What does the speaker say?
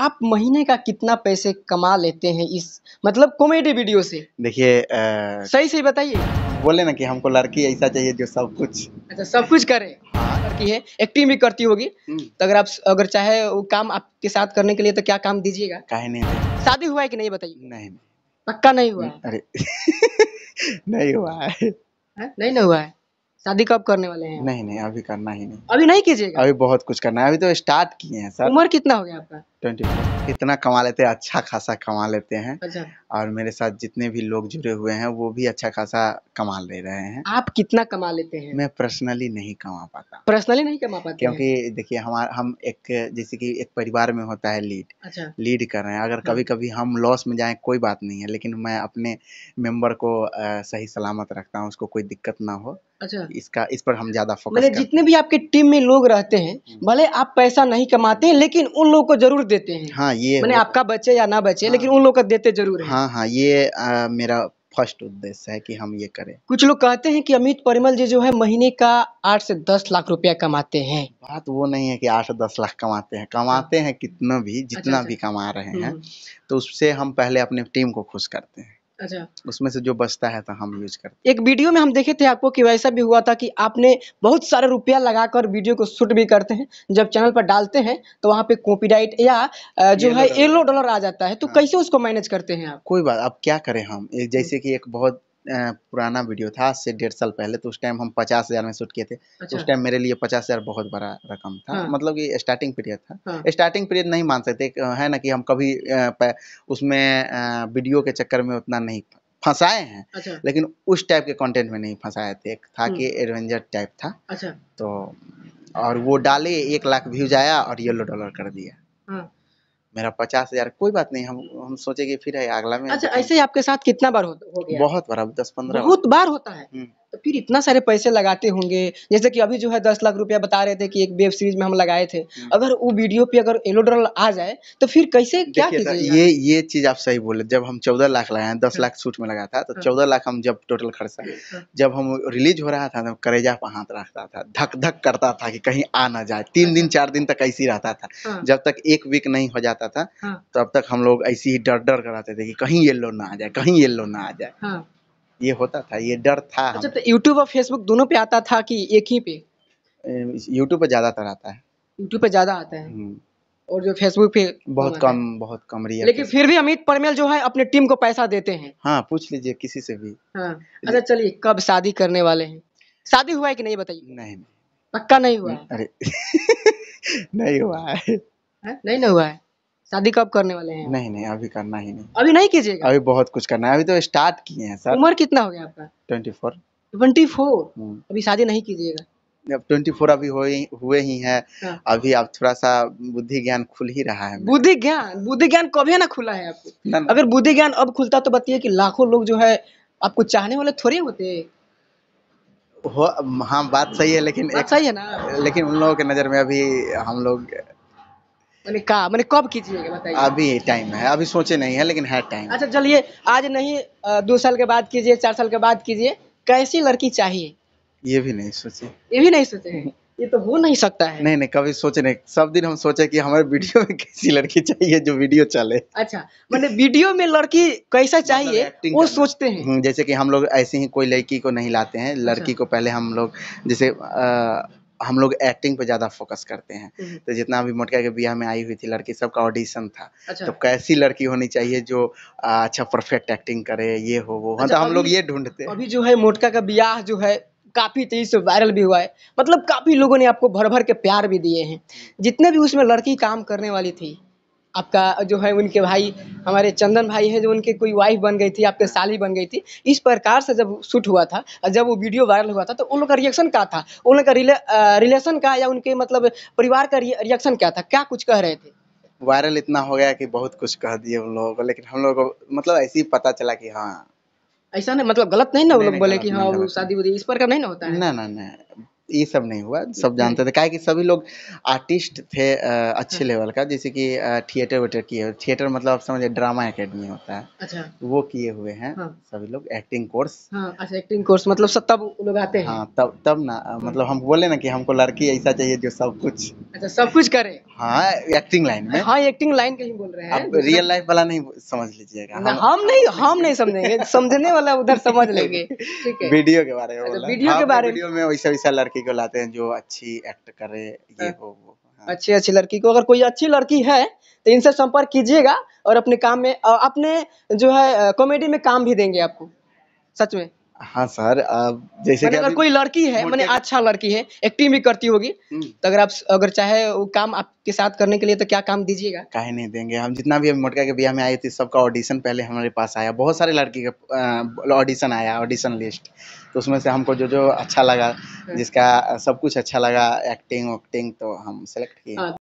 आप महीने का कितना पैसे कमा लेते हैं इस मतलब कॉमेडी वीडियो से देखिए आ... सही सही बताइए बोले ना कि हमको लड़की ऐसा चाहिए जो सब कुछ अच्छा सब कुछ करे हाँ लड़की है एक्टिंग भी करती होगी हम्म। तो अगर आप अगर चाहे वो काम आपके साथ करने के लिए तो क्या काम दीजिएगा काहे नहीं शादी हुआ है कि नहीं बताइए नहीं पक्का नहीं हुआ हम्म, अरे नहीं हुआ है हाँ, नहीं ना हुआ है शादी कब करने वाले हैं नहीं नहीं अभी करना ही नहीं अभी नहीं कीजिएगा अभी बहुत कुछ करना है अभी तो स्टार्ट किए हैं सर उम्र कितना हो गया आपका ट्वेंटी इतना कमा लेते हैं अच्छा खासा कमा लेते हैं अच्छा। और मेरे साथ जितने भी लोग जुड़े हुए हैं वो भी अच्छा खासा कमा ले रहे हैं आप कितना कमा लेते हैं मैं पर्सनली नहीं कमा पाता पर्सनली नहीं कमा पाता क्योंकि देखिए हमारा हम एक जैसे कि एक परिवार में होता है लीड अच्छा। लीड कर रहे हैं अगर हाँ। कभी कभी हम लॉस में जाए कोई बात नहीं है लेकिन मैं अपने मेम्बर को सही सलामत रखता हूँ उसको कोई दिक्कत ना हो अच्छा इसका इस पर हम ज्यादा फोकस मतलब जितने भी आपके टीम में लोग रहते हैं हम्म। भले आप पैसा नहीं कमाते लेकिन उन लोगों को जरूर देते हैं हाँ ये मैंने आपका बचे या ना बचे हाँ, लेकिन उन लोग का देते जरूर हाँ हाँ ये आ, मेरा फर्स्ट उद्देश्य है कि हम ये करें कुछ लोग कहते हैं कि अमित परिमल जी जो है महीने का आठ से दस लाख रुपया कमाते हैं बात वो नहीं है कि आठ से दस लाख कमाते हैं कमाते हैं कितना भी जितना अच्छा, भी अच्छा। कमा रहे हैं हम्म। तो उससे हम पहले अपने टीम को खुश करते हैं अच्छा उसमें से जो बचता है तो हम यूज करते एक वीडियो में हम देखे थे आपको कि वैसा भी हुआ था कि आपने बहुत सारे रुपया लगाकर वीडियो को शूट भी करते हैं जब चैनल पर डालते हैं तो वहाँ पे कॉपीराइट या जो है येलो डॉलर आ जाता है तो हाँ। कैसे उसको मैनेज करते हैं आप कोई बात अब क्या करें हम एक जैसे कि एक बहुत पुराना वीडियो था आज से डेढ़ साल पहले तो उस टाइम हम पचास हज़ार में शूट किए थे अच्छा। उस टाइम मेरे लिए पचास हज़ार बहुत बड़ा रकम था हाँ। मतलब कि स्टार्टिंग पीरियड था हाँ। स्टार्टिंग पीरियड नहीं मान सकते है ना कि हम कभी उसमें वीडियो के चक्कर में उतना नहीं फंसाए हैं अच्छा। लेकिन उस टाइप के कंटेंट में नहीं फंसाए थे था कि एडवेंचर हम्म। टाइप था अच्छा। तो और वो डाले एक लाख व्यूज आया और येलो डॉलर कर दिया हाँ। मेरा पचास हजार कोई बात नहीं हम हम सोचेंगे फिर है अगला में अच्छा ऐसे ही आपके साथ कितना बार हो, हो गया बहुत बार अब दस पंद्रह बहुत बार होता है हम्म। तो फिर इतना सारे पैसे लगाते होंगे जैसे कि अभी जो है दस लाख रुपया बता रहे थे कि एक वेब सीरीज में हम लगाए थे हम्म। अगर वो वीडियो पे अगर येलो आ जाए तो फिर कैसे क्या ये ये चीज आप सही बोले जब हम चौदह लाख लगाए दस हाँ। लाख सूट में लगा था तो हाँ। चौदह लाख हम जब टोटल खर्चा हाँ। जब हम रिलीज हो रहा था तो करेजा पर हाथ रखता था धक धक करता था कि कहीं आ ना जाए तीन दिन चार दिन तक ऐसी रहता था जब तक एक वीक नहीं हो जाता था तब तक हम लोग ऐसे ही डर डर कर रहते थे कि कहीं येल्लो ना आ जाए कहीं येल्लो ना आ जाए ये होता था ये डर था अच्छा तो यूट्यूब और फेसबुक दोनों पे आता था कि एक ही पे यूट्यूब पर ज़्यादातर आता है यूट्यूब पर ज़्यादा आता है हम्म। और जो फेसबुक पे बहुत कम बहुत कम है लेकिन फिर भी अमित परमेल जो है अपने टीम को पैसा देते हैं हाँ पूछ लीजिए किसी से भी हाँ अच्छा चलिए कब शादी करने वाले हैं शादी हुआ है कि नहीं बताइए नहीं पक्का नहीं हुआ अरे नहीं हुआ है हाँ? नहीं ना हुआ है शादी कब करने वाले हैं नहीं नहीं अभी करना ही नहीं अभी नहीं कीजिएगा अभी बहुत कुछ करना है अभी तो स्टार्ट किए हैं सर उम्र कितना हो गया आपका ट्वेंटी फोर ट्वेंटी फोर अभी शादी नहीं कीजिएगा ट्वेंटी फोर अभी हुए ही हैं हाँ। अभी आप थोड़ा सा बुद्धि ज्ञान खुल ही रहा है बुद्धि ज्ञान बुद्धि ज्ञान कभी ना खुला है आपको अगर बुद्धि ज्ञान अब खुलता तो बताइए कि लाखों लोग जो है आपको चाहने वाले थोड़े होते हो हाँ बात सही है लेकिन एक, सही है ना लेकिन उन लोगों के नज़र में अभी हम लोग मैंने कहा मैंने कब कीजिएगा बताइए अभी टाइम है अभी सोचे नहीं है लेकिन है टाइम अच्छा चलिए आज नहीं दो साल के बाद कीजिए चार साल के बाद कीजिए कैसी लड़की चाहिए ये भी नहीं सोचे ये भी नहीं सोचे ये तो हो नहीं सकता है नहीं नहीं कभी सोचे नहीं सब दिन हम सोचे कि हमारे वीडियो में कैसी लड़की चाहिए जो वीडियो चले अच्छा मतलब वीडियो में लड़की कैसा मतलब चाहिए वो सोचते हैं हम्म, जैसे कि हम लोग ऐसे ही कोई लड़की को नहीं लाते हैं अच्छा। लड़की अच्छा। को पहले हम लोग जैसे आ, हम लोग एक्टिंग पे ज़्यादा फोकस करते हैं हम्म। तो जितना भी मोटका के ब्याह में आई हुई थी लड़की सबका ऑडिशन था अच्छा। तो कैसी लड़की होनी चाहिए जो अच्छा परफेक्ट एक्टिंग करे ये हो वो तो अच्छा, तो हम लोग ये ढूंढते हैं अभी जो है मोटका का ब्याह जो है काफ़ी तेज़ी से वायरल भी हुआ है मतलब काफ़ी लोगों ने आपको भर भर के प्यार भी दिए हैं जितने भी उसमें लड़की काम करने वाली थी आपका जो है उनके भाई हमारे चंदन भाई है जो उनके कोई वाइफ बन गई थी आपके साली बन गई थी इस प्रकार से जब शूट हुआ था जब वो वीडियो वायरल हुआ था तो उन लोग का रिएक्शन क्या था उन लोग का रिलेशन का या उनके मतलब परिवार का रिएक्शन क्या था क्या कुछ कह रहे थे वायरल इतना हो गया कि बहुत कुछ कह दिए उन लोगों को लेकिन हम लोग को मतलब ऐसे ही पता चला कि हाँ ऐसा नहीं मतलब गलत नहीं ना वो लोग बोले कि हाँ शादी इस पर का नहीं ना होता है ना ना ना ये सब नहीं हुआ सब जानते थे क्या कि सभी लोग आर्टिस्ट थे अच्छे लेवल हाँ। का जैसे कि थिएटर वेटर किए हुए थिएटर मतलब आप समझे ड्रामा एकेडमी होता है अच्छा वो किए हुए हैं हाँ। सभी लोग एक्टिंग कोर्स हाँ, अच्छा एक्टिंग कोर्स मतलब सब तब लोग आते हैं हाँ तब तब ना मतलब हम बोले ना कि हमको लड़की ऐसा चाहिए जो सब कुछ अच्छा सब कुछ करे हाँ एक्टिंग लाइन में हाँ एक्टिंग लाइन कहीं बोल रहे हैं रियल लाइफ वाला नहीं समझ लीजिएगा हम नहीं हम नहीं समझेंगे समझने वाला उधर समझ लेंगे वीडियो के बारे में अच्छा, वीडियो हाँ, के बारे में वैसा वैसा लड़की लड़की को लाते हैं जो अच्छी एक्ट करे ये वो हाँ। वो हाँ। अच्छी अच्छी लड़की को अगर कोई अच्छी लड़की है तो इनसे संपर्क कीजिएगा और अपने काम में अपने जो है कॉमेडी में काम भी देंगे आपको सच में हाँ सर आप जैसे अगर अभी- कोई लड़की है मैंने अच्छा लड़की है एक्टिंग भी करती होगी हम्म। तो अगर आप अगर चाहे वो काम आपके साथ करने के लिए तो क्या काम दीजिएगा काहे नहीं देंगे हम जितना भी मोटका के ब्याह में आए थे सबका ऑडिशन पहले हमारे पास आया बहुत सारे लड़की का ऑडिशन आया ऑडिशन लिस्ट तो उसमें से हमको जो जो अच्छा लगा हाँ। जिसका सब कुछ अच्छा लगा एक्टिंग वक्टिंग तो हम सेलेक्ट किए हाँ।